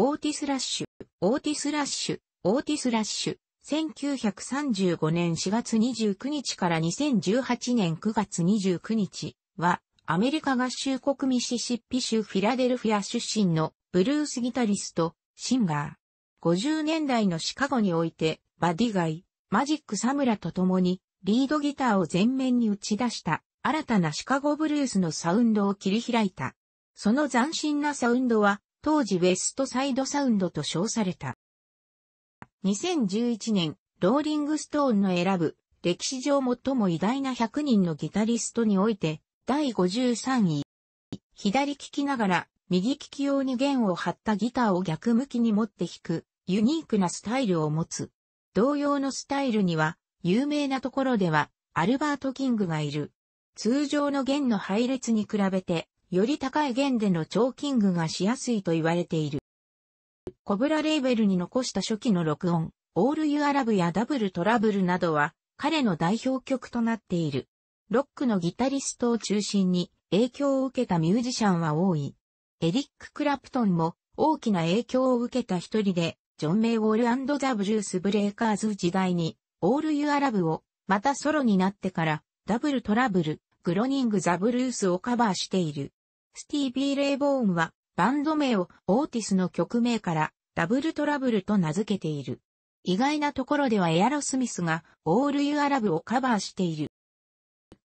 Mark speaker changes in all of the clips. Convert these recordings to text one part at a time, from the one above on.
Speaker 1: オーティス・ラッシュ、オーティス・ラッシュ、オーティス・ラッシュ、1935年4月29日から2018年9月29日は、アメリカ合衆国ミシシッピ州フィラデルフィア出身のブルースギタリスト、シンガー。50年代のシカゴにおいて、バディガイ、マジック・サムラと共に、リードギターを前面に打ち出した、新たなシカゴブルースのサウンドを切り開いた。その斬新なサウンドは、当時ウェストサイドサウンドと称された。2011年、ローリングストーンの選ぶ、歴史上最も偉大な100人のギタリストにおいて、第53位。左利きながら、右利き用に弦を張ったギターを逆向きに持って弾く、ユニークなスタイルを持つ。同様のスタイルには、有名なところでは、アルバート・キングがいる。通常の弦の配列に比べて、より高い弦でのチョーキングがしやすいと言われている。コブラレーベルに残した初期の録音、オール・ユア・ラブやダブル・トラブルなどは、彼の代表曲となっている。ロックのギタリストを中心に影響を受けたミュージシャンは多い。エリック・クラプトンも大きな影響を受けた一人で、ジョン・メイ・ウォールザ・ブルース・ブレイカーズ時代に、オール・ユア・ラブを、またソロになってから、ダブル・トラブル、グロニング・ザ・ブルースをカバーしている。スティービー・レイボーンは、バンド名をオーティスの曲名からダブルトラブルと名付けている。意外なところではエアロスミスがオール・ユア・ラブをカバーしている。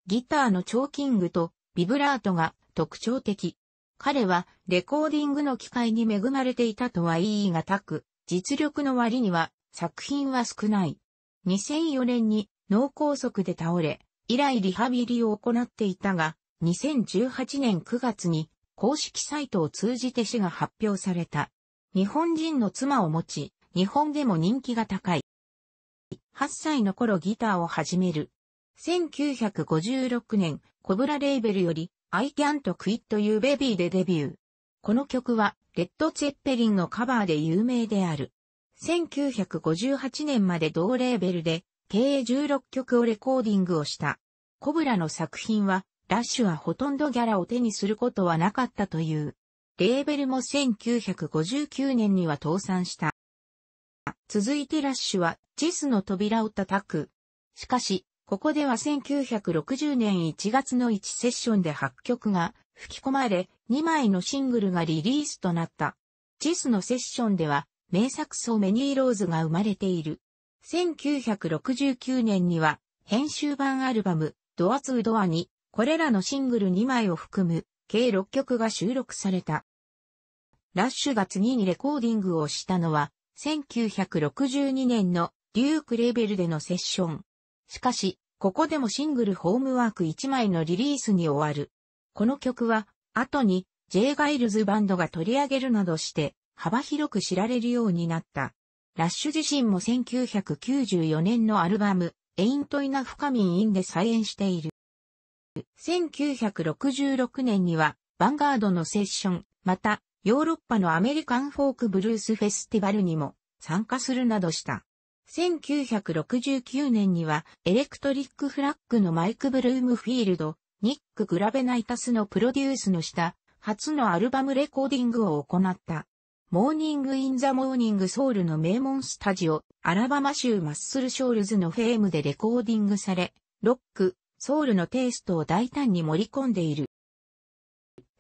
Speaker 1: ギターのチョーキングとビブラートが特徴的。彼はレコーディングの機会に恵まれていたとは言いがたく、実力の割には作品は少ない。2004年に脳梗塞で倒れ、以来リハビリを行っていたが、2018年9月に公式サイトを通じて死が発表された。日本人の妻を持ち、日本でも人気が高い。8歳の頃ギターを始める。1956年、コブラレーベルより I Can't Quit You Baby でデビュー。この曲は、レッド・ツェッペリンのカバーで有名である。1958年まで同レーベルで、計16曲をレコーディングをした。コブラの作品は、ラッシュはほとんどギャラを手にすることはなかったという。レーベルも1959年には倒産した。続いてラッシュはチェスの扉を叩く。しかし、ここでは1960年1月の1セッションで8曲が吹き込まれ、2枚のシングルがリリースとなった。チェスのセッションでは、名作ソメニーローズが生まれている。1969年には、編集版アルバム、ドアツードアに、これらのシングル2枚を含む計6曲が収録された。ラッシュが次にレコーディングをしたのは、1962年のデュークレーベルでのセッション。しかし、ここでもシングルホームワーク1枚のリリースに終わる。この曲は、後に J. ガイルズバンドが取り上げるなどして、幅広く知られるようになった。ラッシュ自身も1994年のアルバム、エイントイナフカミンインで再演している。1966年には、ヴァンガードのセッション、また、ヨーロッパのアメリカンフォークブルースフェスティバルにも参加するなどした。1969年には、エレクトリックフラッグのマイク・ブルームフィールド、ニック・グラベナイタスのプロデュースの下、初のアルバムレコーディングを行った。モーニング・イン・ザ・モーニング・ソウルの名門スタジオ、アラバマ州マッスル・ショールズのフェームでレコーディングされ、ロック、ソウルのテイストを大胆に盛り込んでいる。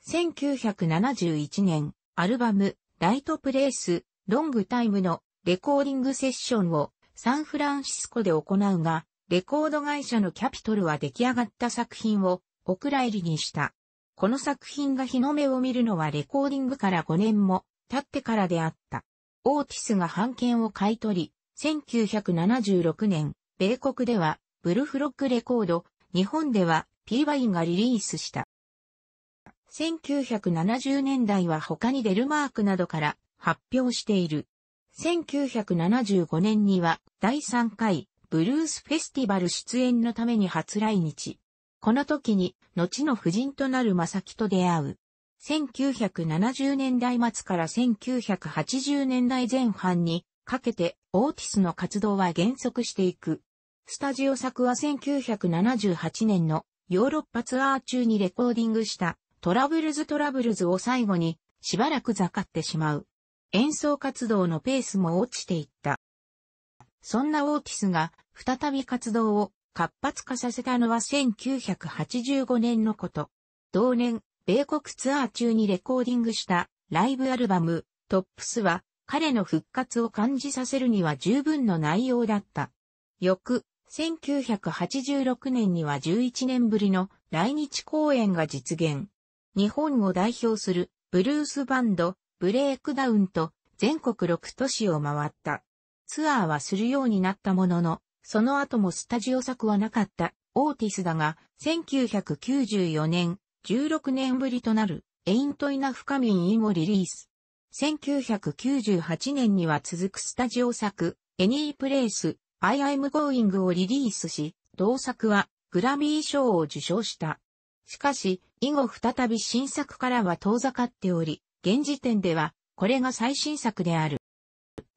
Speaker 1: 1971年、アルバム、ライトプレイス、ロングタイムのレコーディングセッションをサンフランシスコで行うが、レコード会社のキャピトルは出来上がった作品をお蔵入りにした。この作品が日の目を見るのはレコーディングから5年も経ってからであった。オーティスが版権を買い取り、1976年、米国ではブルフロックレコード、日本では P ワインがリリースした。1970年代は他にデルマークなどから発表している。1975年には第3回ブルースフェスティバル出演のために初来日。この時に後の夫人となるマサキと出会う。1970年代末から1980年代前半にかけてオーティスの活動は減速していく。スタジオ作は1978年のヨーロッパツアー中にレコーディングしたトラブルズトラブルズを最後にしばらくざかってしまう。演奏活動のペースも落ちていった。そんなオーティスが再び活動を活発化させたのは1985年のこと。同年、米国ツアー中にレコーディングしたライブアルバムトップスは彼の復活を感じさせるには十分の内容だった。翌、1986年には11年ぶりの来日公演が実現。日本を代表するブルースバンド、ブレイクダウンと全国6都市を回った。ツアーはするようになったものの、その後もスタジオ作はなかったオーティスだが、1994年、16年ぶりとなる、エイントイナフカミンイをリリース。1998年には続くスタジオ作、エニープレイス、I am going をリリースし、同作はグラミー賞を受賞した。しかし、以後再び新作からは遠ざかっており、現時点ではこれが最新作である。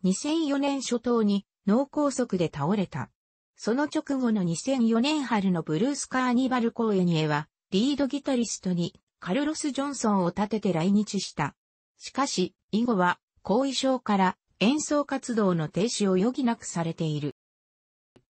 Speaker 1: 2004年初頭に脳梗塞で倒れた。その直後の2004年春のブルースカーニバル公演へは、リードギタリストにカルロス・ジョンソンを立てて来日した。しかし、以後は後遺症から演奏活動の停止を余儀なくされている。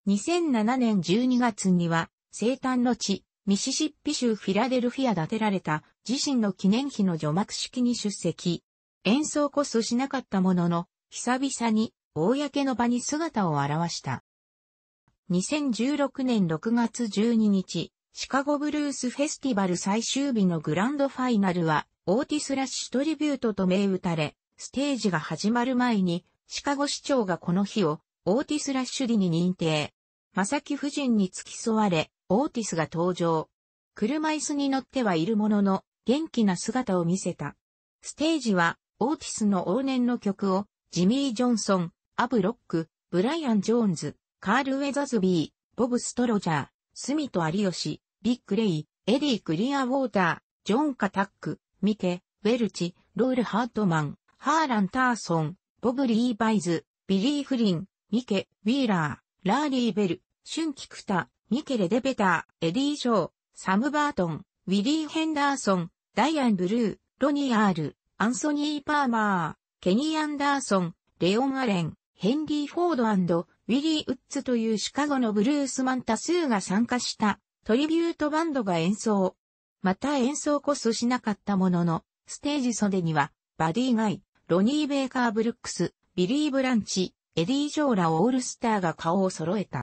Speaker 1: 2007年12月には、生誕の地、ミシシッピ州フィラデルフィア建てられた自身の記念碑の除幕式に出席。演奏こそしなかったものの、久々に公の場に姿を現した。2016年6月12日、シカゴブルースフェスティバル最終日のグランドファイナルは、オーティス・ラッシュ・トリビュートと銘打たれ、ステージが始まる前に、シカゴ市長がこの日を、オーティス・ラッシュディに認定。マサキ夫人に付き添われ、オーティスが登場。車椅子に乗ってはいるものの、元気な姿を見せた。ステージは、オーティスの往年の曲を、ジミー・ジョンソン、アブ・ロック、ブライアン・ジョーンズ、カール・ウェザズビー、ボブ・ストロジャー、スミト・ヨシ、ビッグ・レイ、エリー・クリア・ウォーター、ジョン・カタック、ミケ、ウェルチ、ロール・ハートマン、ハーラン・ターソン、ボブ・リーバイズ、ビリー・フリン、ミケ、ウィーラー、ラーリー・ベル、シュン・キクタ、ミケレ・デベター、エディ・ジョー、サム・バートン、ウィリー・ヘンダーソン、ダイアン・ブルー、ロニー・アール、アンソニー・パーマー、ケニー・アンダーソン、レオン・アレン、ヘンリー・フォードウィリー・ウッズというシカゴのブルースマン多数が参加したトリビュートバンドが演奏。また演奏こそしなかったものの、ステージ袖には、バディ・ガイ、ロニー・ベイカー・ブルックス、ビリー・ブランチ、エディ・ジョーラ・オールスターが顔を揃えた。